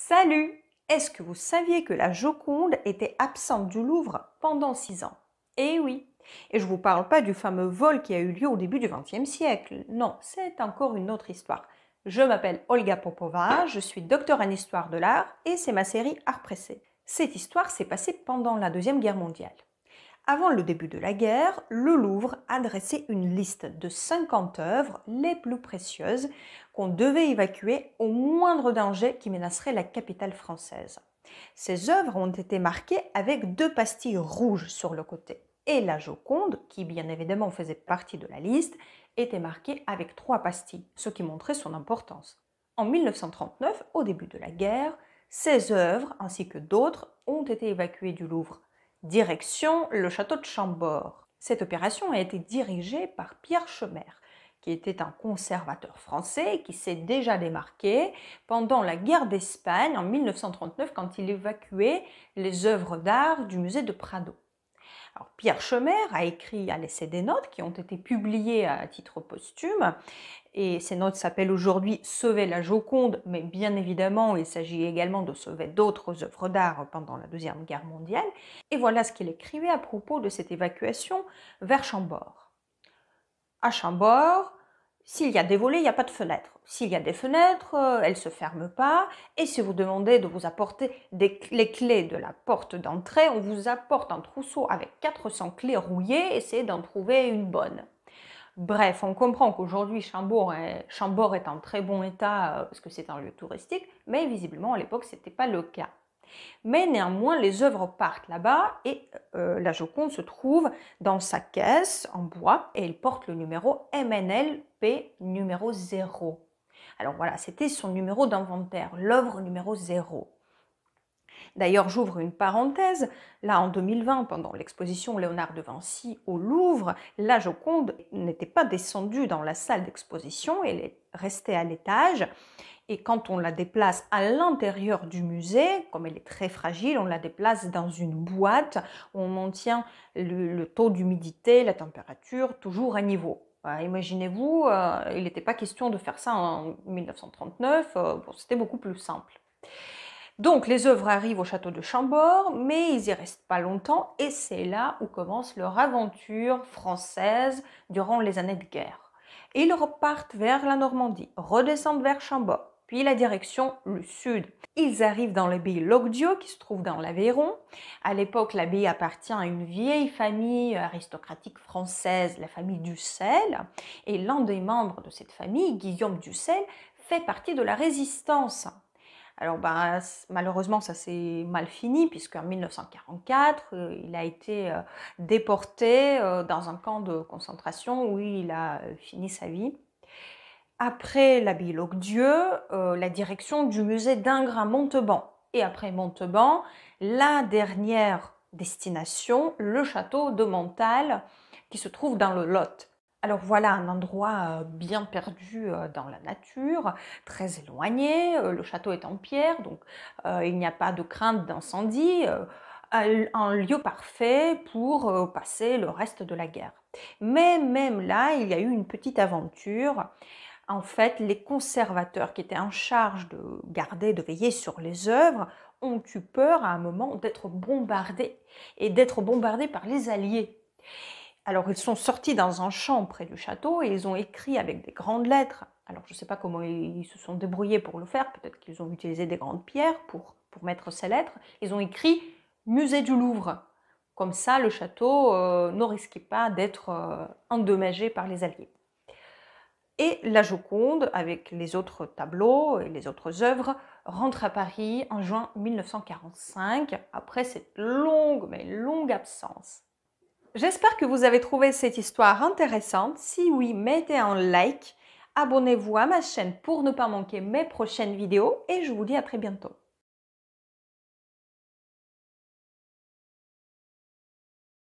Salut Est-ce que vous saviez que la Joconde était absente du Louvre pendant six ans Eh oui Et je ne vous parle pas du fameux vol qui a eu lieu au début du XXe siècle. Non, c'est encore une autre histoire. Je m'appelle Olga Popova, je suis docteur en histoire de l'art et c'est ma série Art pressé. Cette histoire s'est passée pendant la Deuxième Guerre mondiale. Avant le début de la guerre, le Louvre a une liste de 50 œuvres les plus précieuses qu'on devait évacuer au moindre danger qui menacerait la capitale française. Ces œuvres ont été marquées avec deux pastilles rouges sur le côté et la Joconde, qui bien évidemment faisait partie de la liste, était marquée avec trois pastilles, ce qui montrait son importance. En 1939, au début de la guerre, ces œuvres ainsi que d'autres ont été évacuées du Louvre direction le château de Chambord. Cette opération a été dirigée par Pierre Chemer, qui était un conservateur français qui s'est déjà démarqué pendant la guerre d'Espagne en 1939 quand il évacuait les œuvres d'art du musée de Prado. Pierre Chemer a écrit, à l'essai des notes qui ont été publiées à titre posthume. Et ces notes s'appellent aujourd'hui Sauver la Joconde, mais bien évidemment, il s'agit également de sauver d'autres œuvres d'art pendant la Deuxième Guerre mondiale. Et voilà ce qu'il écrivait à propos de cette évacuation vers Chambord. À Chambord, s'il y a des volets, il n'y a pas de fenêtres. S'il y a des fenêtres, euh, elles ne se ferment pas. Et si vous demandez de vous apporter les clés de la porte d'entrée, on vous apporte un trousseau avec 400 clés rouillées, essayez d'en trouver une bonne. Bref, on comprend qu'aujourd'hui Chambord est, en très bon état euh, parce que c'est un lieu touristique, mais visiblement à l'époque ce n'était pas le cas. Mais néanmoins, les œuvres partent là-bas et euh, la Joconde se trouve dans sa caisse en bois et elle porte le numéro MNLP numéro 0. Alors voilà, c'était son numéro d'inventaire, l'œuvre numéro 0. D'ailleurs, j'ouvre une parenthèse. Là, en 2020, pendant l'exposition Léonard de Vinci au Louvre, la Joconde n'était pas descendue dans la salle d'exposition, elle est restée à l'étage. Et quand on la déplace à l'intérieur du musée, comme elle est très fragile, on la déplace dans une boîte où on maintient le, taux d'humidité, la température toujours à niveau. Imaginez-vous, euh, il n'était pas question de faire ça en 1939, euh, c'était beaucoup plus simple. Donc les œuvres arrivent au château de Chambord, mais ils y restent pas longtemps et c'est là où commence leur aventure française durant les années de guerre. ils repartent vers la Normandie, redescendent vers Chambord, puis la direction le sud. Ils arrivent dans l'abbaye Logdio qui se trouve dans l'Aveyron. À l'époque, l'abbaye appartient à une vieille famille aristocratique française, la famille Ducel, et l'un des membres de cette famille, Guillaume Ducel, fait partie de la résistance alors bah, malheureusement, ça s'est mal fini puisqu'en 1944, euh, il a été euh, déporté euh, dans un camp de concentration où il a fini sa vie. Après l'abbaye Dieu, la direction du musée d'Ingres à Montauban. Et après Montauban, la dernière destination, le château de Montal, qui se trouve dans le Lot. Alors voilà un endroit bien perdu dans la nature, très éloigné. Le château est en pierre, donc il n'y a pas de crainte d'incendie. Un lieu parfait pour passer le reste de la guerre. Mais même là, il y a eu une petite aventure. En fait, les conservateurs qui étaient en charge de garder, de veiller sur les œuvres, ont eu peur à un moment d'être bombardés et d'être bombardés par les Alliés. Alors ils sont sortis dans un champ près du château et ils ont écrit avec des grandes lettres. Alors je ne sais pas comment ils se sont débrouillés pour le faire, peut-être qu'ils ont utilisé des grandes pierres pour, mettre ces lettres. Ils ont écrit Musée du Louvre. Comme ça, le château euh, ne risquait pas d'être euh, endommagé par les Alliés. Et la Joconde, avec les autres tableaux et les autres œuvres, rentre à Paris en juin 1945, après cette longue, mais longue absence. J'espère que vous avez trouvé cette histoire intéressante. Si oui, mettez un like, abonnez-vous à ma chaîne pour ne pas manquer mes prochaines vidéos et je vous dis à très bientôt.